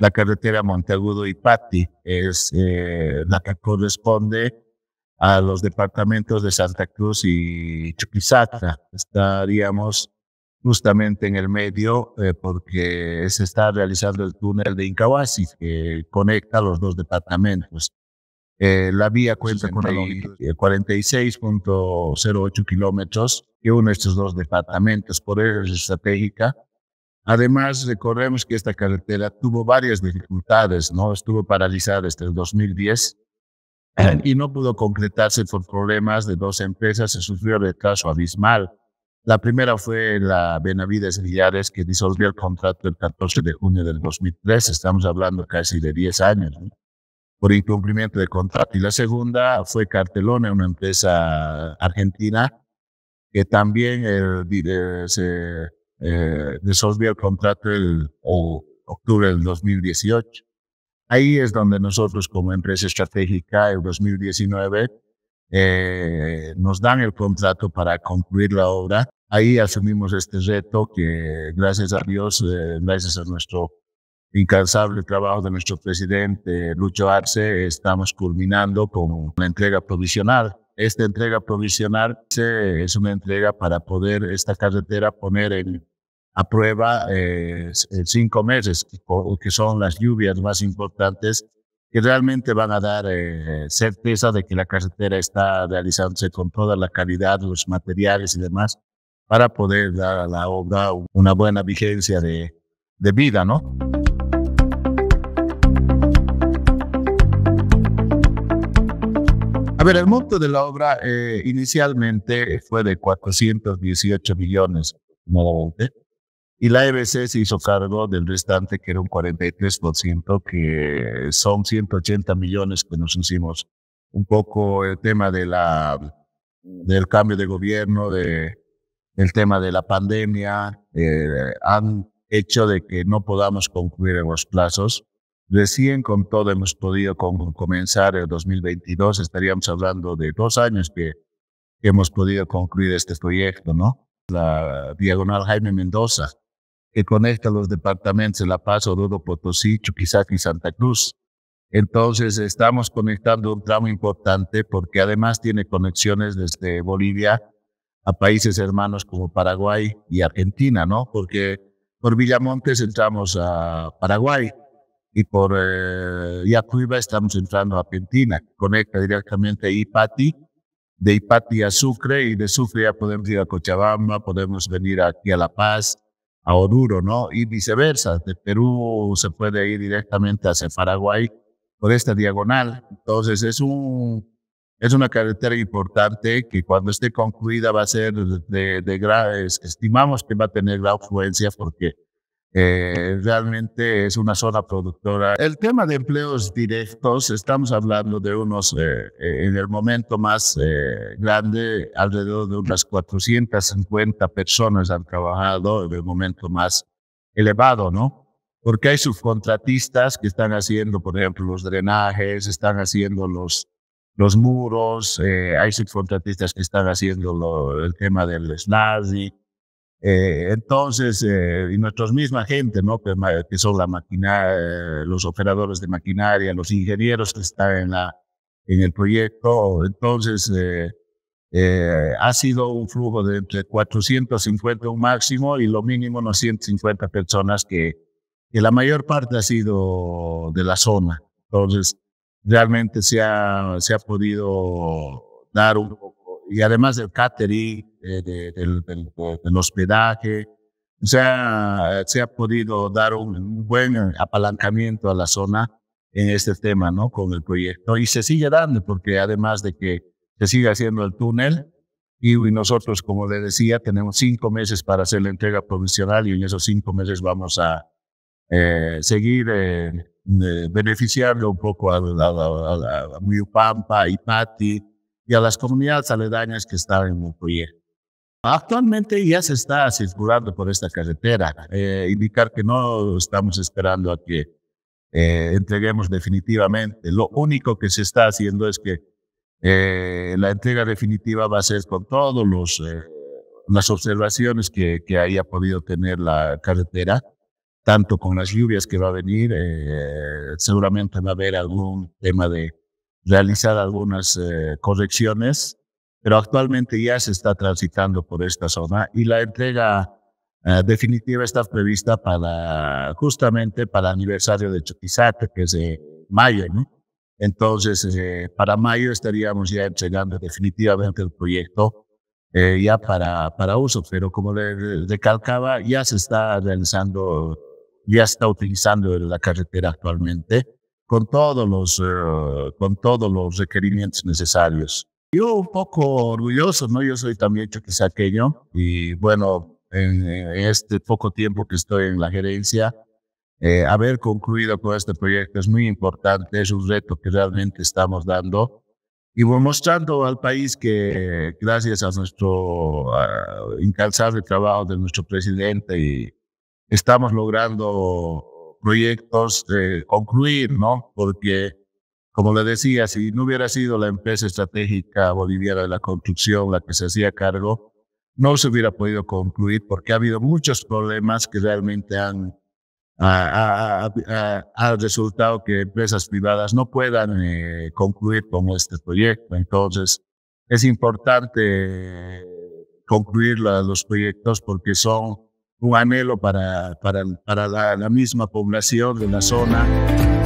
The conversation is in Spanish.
La carretera Monteagudo y Pati es eh, la que corresponde a los departamentos de Santa Cruz y Chuquisaca. Estaríamos justamente en el medio eh, porque se está realizando el túnel de Incahuasi que conecta los dos departamentos. Eh, la vía cuenta con 46.08 kilómetros que une estos dos departamentos, por eso es estratégica Además, recordemos que esta carretera tuvo varias dificultades, ¿no? Estuvo paralizada desde el 2010 y no pudo concretarse por problemas de dos empresas, se sufrió retraso abismal. La primera fue la Benavides Villares, que disolvió el contrato el 14 de junio del 2003, estamos hablando casi de 10 años, ¿no? por incumplimiento de contrato. Y la segunda fue Cartelona, una empresa argentina, que también el, eh, eh, se eh, el contrato el octubre del 2018. Ahí es donde nosotros como empresa estratégica en 2019 eh, nos dan el contrato para concluir la obra. Ahí asumimos este reto que gracias a Dios, eh, gracias a nuestro incansable trabajo de nuestro presidente Lucho Arce, estamos culminando con una entrega provisional. Esta entrega provisional eh, es una entrega para poder esta carretera poner en aprueba prueba eh, cinco meses, que son las lluvias más importantes, que realmente van a dar eh, certeza de que la carretera está realizándose con toda la calidad, los materiales y demás, para poder dar a la obra una buena vigencia de, de vida, ¿no? A ver, el monto de la obra eh, inicialmente fue de 418 millones, y la EBC se hizo cargo del restante, que era un 43%, que son 180 millones que nos hicimos. Un poco el tema de la, del cambio de gobierno, de, el tema de la pandemia, eh, han hecho de que no podamos concluir en los plazos. Recién con todo hemos podido comenzar el 2022, estaríamos hablando de dos años que hemos podido concluir este proyecto, ¿no? La Diagonal Jaime Mendoza, que conecta los departamentos de La Paz, Oruro, Potosí, Chuquisaca y Santa Cruz. Entonces estamos conectando un tramo importante porque además tiene conexiones desde Bolivia a países hermanos como Paraguay y Argentina, ¿no? Porque por Villamontes entramos a Paraguay y por eh, Yacuiba estamos entrando a Argentina. Conecta directamente a Ipati, de Ipati a Sucre y de Sucre ya podemos ir a Cochabamba, podemos venir aquí a La Paz, a Oruro, ¿no? Y viceversa, de Perú se puede ir directamente hacia Paraguay por esta diagonal. Entonces es un es una carretera importante que cuando esté concluida va a ser de, de, estimamos que va a tener gran fluencia porque eh, realmente es una zona productora. El tema de empleos directos, estamos hablando de unos, eh, eh, en el momento más grande, alrededor de unas 450 personas han trabajado en el momento más elevado, ¿no? Porque hay subcontratistas que están haciendo, por ejemplo, los drenajes, están haciendo los, los muros, hay subcontratistas que están haciendo lo, el tema del SLASI eh, entonces, eh, y nuestros misma gente, ¿no? Que, son la eh, los operadores de maquinaria, los ingenieros que están en, la, en el proyecto. Entonces, ha sido un flujo de entre 450 un máximo y lo mínimo 150 personas que, que la mayor parte ha sido de la zona. Entonces, realmente se ha, se ha podido dar un poco. Y además del catering, del, hospedaje. O sea, se ha podido dar un, buen eh, apalancamiento a la zona en este tema, ¿no? Con el proyecto. Y se sigue dando, porque además de que se sigue haciendo el túnel, y, nosotros, como le decía, tenemos cinco meses para hacer la entrega provisional y en esos cinco meses vamos a eh, seguir eh, beneficiando un poco a, a, a, Ipati y a las comunidades aledañas que están en el proyecto. Actualmente ya se está circulando por esta carretera. Eh, indicar que no estamos esperando a que eh, entreguemos definitivamente. Lo único que se está haciendo es que eh, la entrega definitiva va a ser con todos los las observaciones que, que, haya podido tener la carretera, tanto con las lluvias que va a venir, seguramente va a haber algún tema de realizar algunas correcciones pero actualmente ya se está transitando por esta zona y la entrega eh, definitiva está prevista para justamente para el aniversario de Chuquisate, que es de mayo, ¿no? Entonces, eh, para mayo estaríamos ya entregando definitivamente el proyecto eh, ya para, para uso, pero como le recalcaba, ya se está realizando, ya está utilizando la carretera actualmente con todos los, con todos los requerimientos necesarios. Yo un poco orgulloso, ¿no? Yo soy también choquisaqueño y bueno, en, este poco tiempo que estoy en la gerencia, eh, haber concluido con este proyecto es muy importante, es un reto que realmente estamos dando y mostrando al país que gracias a nuestro incansable trabajo de nuestro presidente y estamos logrando proyectos de eh, concluir, ¿no? Porque como le decía, si no hubiera sido la empresa estratégica boliviana de la construcción la que se hacía cargo, no se hubiera podido concluir porque ha habido muchos problemas que realmente han resultado que empresas privadas no puedan eh, concluir con este proyecto. Entonces, es importante concluir los proyectos porque son un anhelo para, para, la, la misma población de la zona.